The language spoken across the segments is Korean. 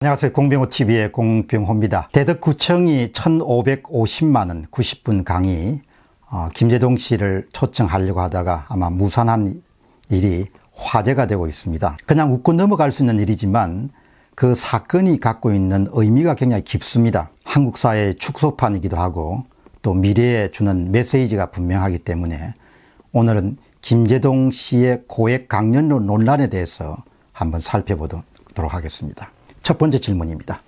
안녕하세요. 공병호TV의 공병호입니다. 대덕구청이 1,550만원 90분 강의 어, 김재동 씨를 초청하려고 하다가 아마 무산한 일이 화제가 되고 있습니다. 그냥 웃고 넘어갈 수 있는 일이지만 그 사건이 갖고 있는 의미가 굉장히 깊습니다. 한국 사회의 축소판이기도 하고 또 미래에 주는 메시지가 분명하기 때문에 오늘은 김재동 씨의 고액 강연료 논란에 대해서 한번 살펴보도록 하겠습니다. 첫 번째 질문입니다.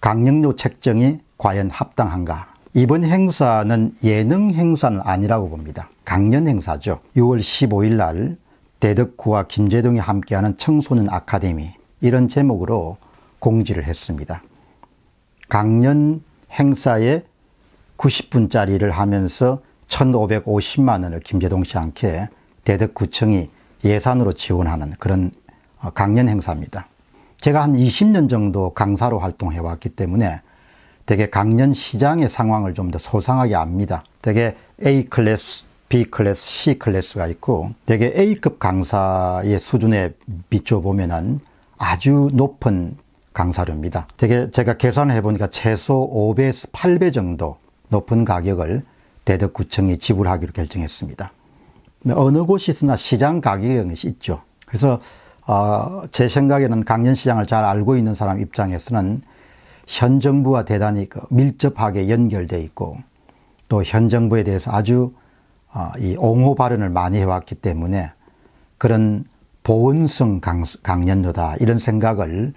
강령료 책정이 과연 합당한가? 이번 행사는 예능 행사는 아니라고 봅니다. 강연 행사죠. 6월 15일 날 대덕구와 김재동이 함께하는 청소년 아카데미 이런 제목으로 공지를 했습니다. 강연 행사에 90분짜리를 하면서 1,550만 원을 김재동 씨한테 대덕구청이 예산으로 지원하는 그런 어, 강연 행사입니다. 제가 한 20년 정도 강사로 활동해 왔기 때문에 되게 강연 시장의 상황을 좀 더 소상하게 압니다. 되게 A 클래스, B 클래스, C 클래스가 있고 되게 A급 강사의 수준에 비춰보면은 아주 높은 강사료입니다. 되게 제가 계산해 을 보니까 최소 5배에서 8배 정도 높은 가격을 대덕구청이 지불하기로 결정했습니다. 어느 곳이나 있 시장 가격이 있죠. 그래서 어, 제 생각에는 강연시장을 잘 알고 있는 사람 입장에서는 현 정부와 대단히 그 밀접하게 연결되어 있고 또 현 정부에 대해서 아주 어, 이 옹호 발언을 많이 해왔기 때문에 그런 보은성 강, 강연료다 이런 생각을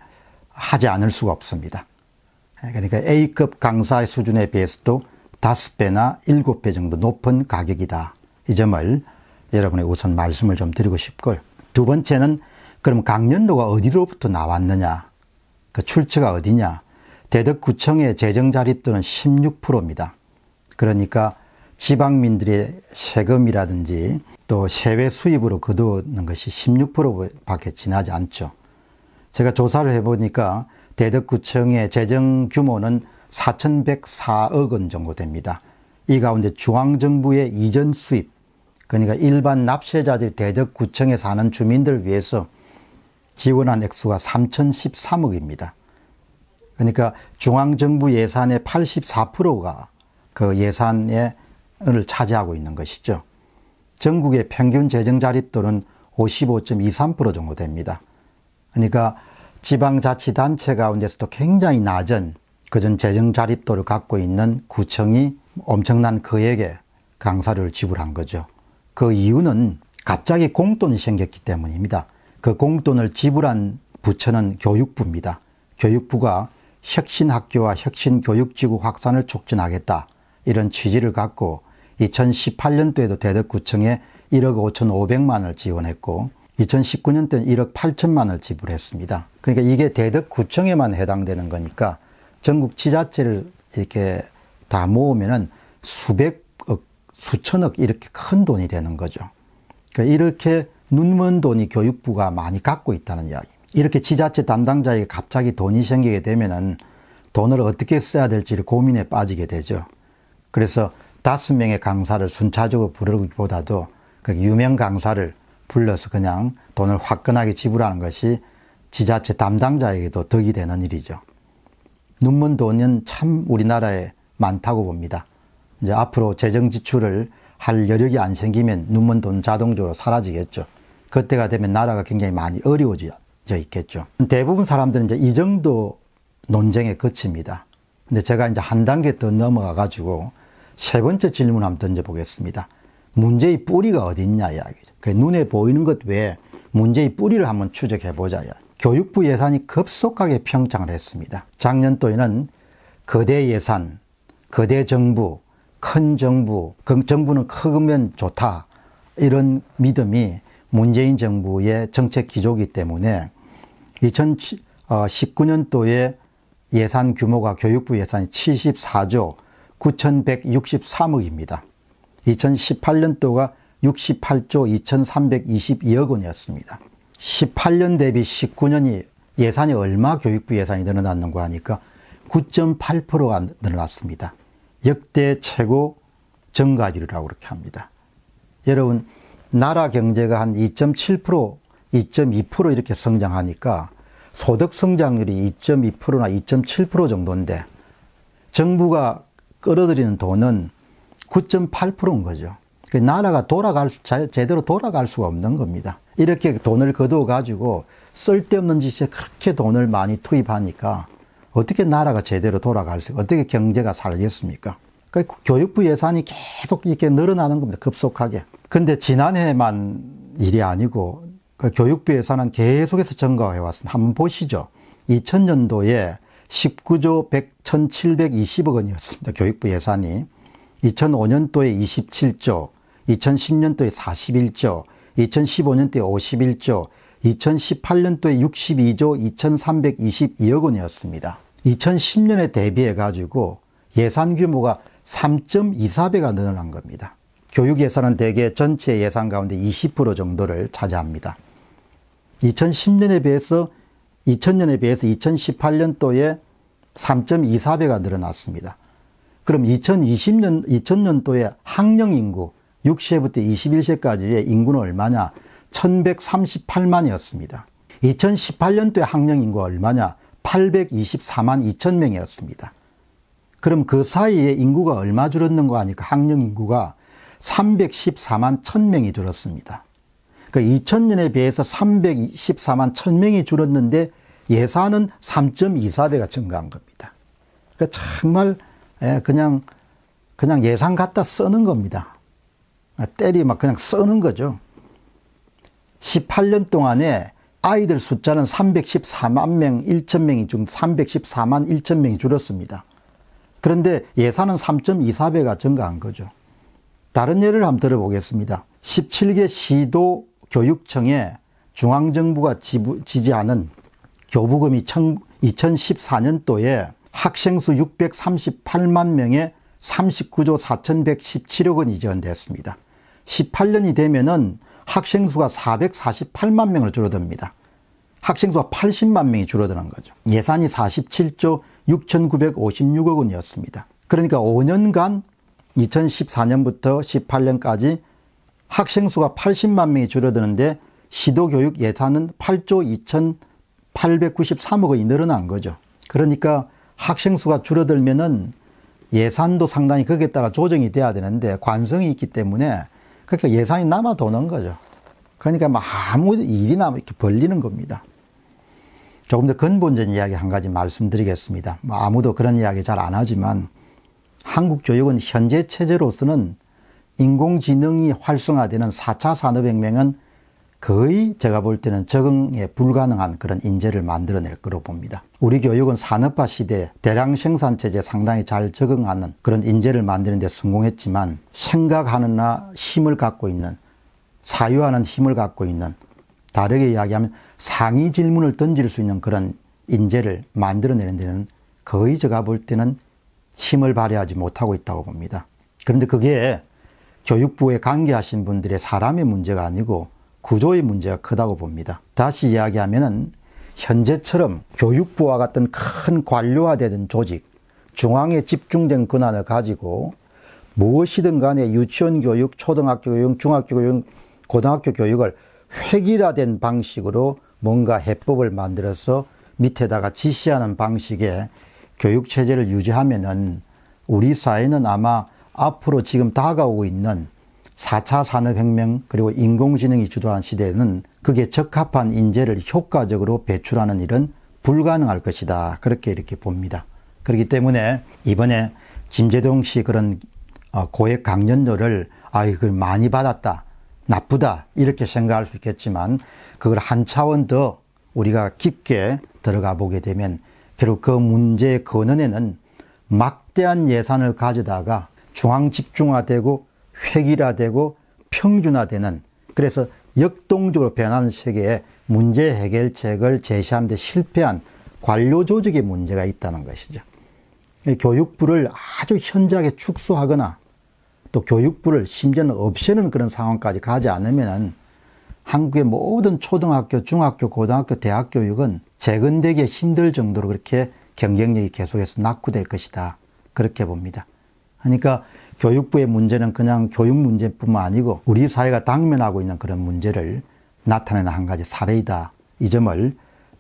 하지 않을 수가 없습니다. 예, 그러니까 A급 강사의 수준에 비해서도 다섯 배나 일곱 배 정도 높은 가격이다. 이 점을 여러분의 우선 말씀을 좀 드리고 싶고요. 두 번째는 그럼 강연료가 어디로부터 나왔느냐? 그 출처가 어디냐? 대덕구청의 재정자립도는 16%입니다. 그러니까 지방민들의 세금이라든지 또 세외 수입으로 거두는 것이 16%밖에 지나지 않죠. 제가 조사를 해보니까 대덕구청의 재정 규모는 4,104억 원 정도 됩니다. 이 가운데 중앙정부의 이전 수입, 그러니까 일반 납세자들이 대덕구청에 사는 주민들을 위해서 지원한 액수가 3,013억입니다. 그러니까 중앙정부 예산의 84%가 그 예산을 차지하고 있는 것이죠. 전국의 평균 재정 자립도는 55.23% 정도 됩니다. 그러니까 지방자치단체 가운데서도 굉장히 낮은 그전 재정 자립도를 갖고 있는 구청이 엄청난 그에게 강사료를 지불한 거죠. 그 이유는 갑자기 공돈이 생겼기 때문입니다. 그 공돈을 지불한 부처는 교육부입니다. 교육부가 혁신학교와 혁신교육지구 확산을 촉진하겠다. 이런 취지를 갖고 2018년도에도 대덕구청에 1억 5천5백0만을 지원했고 2 0 1 9년도에 1억 8천만을 지불했습니다. 그러니까 이게 대덕구청에만 해당되는 거니까 전국 지자체를 이렇게 다 모으면은 수백억, 수천억 이렇게 큰 돈이 되는 거죠. 그러니까 이렇게 눈먼 돈이 교육부가 많이 갖고 있다는 이야기입니다. 이렇게 지자체 담당자에게 갑자기 돈이 생기게 되면은 돈을 어떻게 써야 될지를 고민에 빠지게 되죠. 그래서 다섯 명의 강사를 순차적으로 부르기보다도 유명 강사를 불러서 그냥 돈을 화끈하게 지불하는 것이 지자체 담당자에게도 덕이 되는 일이죠. 눈먼 돈은 참 우리나라에 많다고 봅니다. 이제 앞으로 재정 지출을 할 여력이 안 생기면 눈먼 돈 자동적으로 사라지겠죠. 그때가 되면 나라가 굉장히 많이 어려워져 있겠죠. 대부분 사람들은 이제 이 정도 논쟁에 그칩니다. 근데 제가 이제 한 단계 더 넘어가 가지고 세 번째 질문 한번 던져보겠습니다. 문제의 뿌리가 어딨냐 이야기죠. 그 눈에 보이는 것 외에 문제의 뿌리를 한번 추적해보자. 교육부 예산이 급속하게 평창을 했습니다. 작년도에는 거대 예산, 거대 정부, 큰 정부, 그 정부는 크면 좋다. 이런 믿음이 문재인 정부의 정책 기조기 때문에 2019년도에 예산 규모가 교육부 예산이 74조 9,163억입니다. 2018년도가 68조 2,322억 원이었습니다. 18년 대비 19년이 예산이 얼마 교육부 예산이 늘어났는고 하니까 9.8%가 늘어났습니다. 역대 최고 증가율이라고 그렇게 합니다. 여러분, 나라 경제가 한 2.7%, 2.2% 이렇게 성장하니까 소득 성장률이 2.2%나 2.7% 정도인데 정부가 끌어들이는 돈은 9.8%인 거죠. 그 나라가 돌아갈 제대로 돌아갈 수가 없는 겁니다. 이렇게 돈을 거두어 가지고 쓸데없는 짓에 그렇게 돈을 많이 투입하니까 어떻게 나라가 제대로 돌아갈 수, 어떻게 경제가 살겠습니까? 그러니까 교육부 예산이 계속 이렇게 늘어나는 겁니다. 급속하게. 근데 지난해만 일이 아니고 그 교육부 예산은 계속해서 증가해 왔습니다. 한번 보시죠. 2000년도에 19조 1,720억 원이었습니다. 교육부 예산이. 2005년도에 27조, 2010년도에 41조, 2015년도에 51조, 2018년도에 62조 2,322억 원이었습니다. 2010년에 대비해 가지고 예산 규모가 3.24배가 늘어난 겁니다. 교육 예산은 대개 전체 예산 가운데 20% 정도를 차지합니다. 2010년에 비해서 2000년에 비해서 2018년도에 3.24배가 늘어났습니다. 그럼 2020년 2000년도에 학령 인구 6세부터 0 21세까지의 인구는 얼마냐? 1138만이었습니다. 2018년도에 학령 인구가 얼마냐? 824만 2천 명이었습니다. 그럼 그 사이에 인구가 얼마 줄었는가 하니까 학령 인구가 314만 1000명이 줄었습니다. 그 그러니까 2000년에 비해서 314만 1000명이 줄었는데 예산은 3.24배가 증가한 겁니다. 그러니까 정말 예, 그냥 그냥 예산 갖다 쓰는 겁니다. 때리 막 그냥 쓰는 거죠. 18년 동안에 아이들 숫자는 314만 명, 1천 명이 좀 314만 1천 명이 줄었습니다. 그런데 예산은 3.24배가 증가한 거죠. 다른 예를 한번 들어보겠습니다. 17개 시도 교육청에 중앙정부가 지지하는 교부금이 2014년도에 학생 수 638만 명에 39조 4,117억 원이 지원됐습니다. 18년이 되면은 학생 수가 448만 명으로 줄어듭니다. 학생 수가 80만 명이 줄어드는 거죠. 예산이 47조 6,956억 원이었습니다. 그러니까 5년간 2014년부터 18년까지 학생 수가 80만 명이 줄어드는데 시도 교육 예산은 8조 2,893억 원이 늘어난 거죠. 그러니까 학생 수가 줄어들면은 예산도 상당히 거기에 따라 조정이 돼야 되는데 관성이 있기 때문에 그렇게 그러니까 예산이 남아 도는 거죠. 그러니까 뭐 아무 일이나 이렇게 벌리는 겁니다. 조금 더 근본적인 이야기 한 가지 말씀드리겠습니다. 뭐 아무도 그런 이야기 잘 안 하지만 한국 교육은 현재 체제로서는 인공지능이 활성화되는 4차 산업혁명은 거의 제가 볼 때는 적응에 불가능한 그런 인재를 만들어낼 거로 봅니다. 우리 교육은 산업화 시대 에 대량 생산 체제에 상당히 잘 적응하는 그런 인재를 만드는 데 성공했지만 생각하는 나 힘을 갖고 있는 사유하는 힘을 갖고 있는 다르게 이야기하면 상위 질문을 던질 수 있는 그런 인재를 만들어내는 데는 거의 제가 볼 때는 힘을 발휘하지 못하고 있다고 봅니다. 그런데 그게 교육부에 관계하신 분들의 사람의 문제가 아니고 구조의 문제가 크다고 봅니다. 다시 이야기하면은 현재처럼 교육부와 같은 큰 관료화되는 조직, 중앙에 집중된 권한을 가지고 무엇이든 간에 유치원 교육, 초등학교 교육, 중학교 교육, 고등학교 교육을 획일화된 방식으로 뭔가 해법을 만들어서 밑에다가 지시하는 방식의 교육체제를 유지하면은 우리 사회는 아마 앞으로 지금 다가오고 있는 4차 산업혁명 그리고 인공지능이 주도한 시대에는 그게 적합한 인재를 효과적으로 배출하는 일은 불가능할 것이다. 그렇게 이렇게 봅니다. 그렇기 때문에 이번에 김재동 씨 그런 어, 고액 강연료를 아이 그걸 많이 받았다. 나쁘다 이렇게 생각할 수 있겠지만 그걸 한 차원 더 우리가 깊게 들어가 보게 되면 결국 그 문제의 근원에는 막대한 예산을 가져다가 중앙 집중화되고 획일화되고 평준화되는 그래서 역동적으로 변하는 세계에 문제 해결책을 제시하는 데 실패한 관료 조직의 문제가 있다는 것이죠. 교육부를 아주 현저하게 축소하거나 또 교육부를 심지어는 없애는 그런 상황까지 가지 않으면은 한국의 모든 초등학교, 중학교, 고등학교, 대학 교육은 재건되기 힘들 정도로 그렇게 경쟁력이 계속해서 낙후될 것이다. 그렇게 봅니다. 그러니까 교육부의 문제는 그냥 교육 문제뿐만 아니고 우리 사회가 당면하고 있는 그런 문제를 나타내는 한 가지 사례이다. 이 점을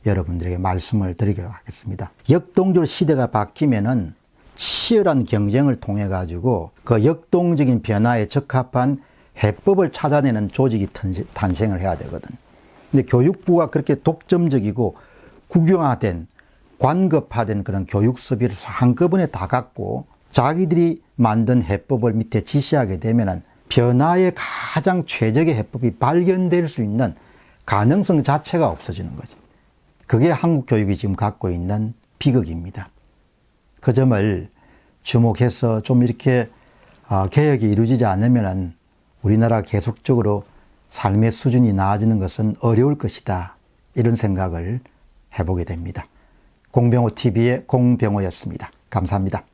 여러분들에게 말씀을 드리도록 하겠습니다. 역동적 으로 시대가 바뀌면은 치열한 경쟁을 통해 가지고 그 역동적인 변화에 적합한 해법을 찾아내는 조직이 탄생을 해야 되거든. 근데 교육부가 그렇게 독점적이고 국영화된 관급화된 그런 교육 수비를 한꺼번에 다 갖고 자기들이 만든 해법을 밑에 지시하게 되면은 변화에 가장 최적의 해법이 발견될 수 있는 가능성 자체가 없어지는 거죠. 그게 한국 교육이 지금 갖고 있는 비극입니다. 그 점을 주목해서 좀 이렇게 아, 개혁이 이루어지지 않으면 우리나라 계속적으로 삶의 수준이 나아지는 것은 어려울 것이다. 이런 생각을 해보게 됩니다. 공병호 TV의 공병호였습니다. 감사합니다.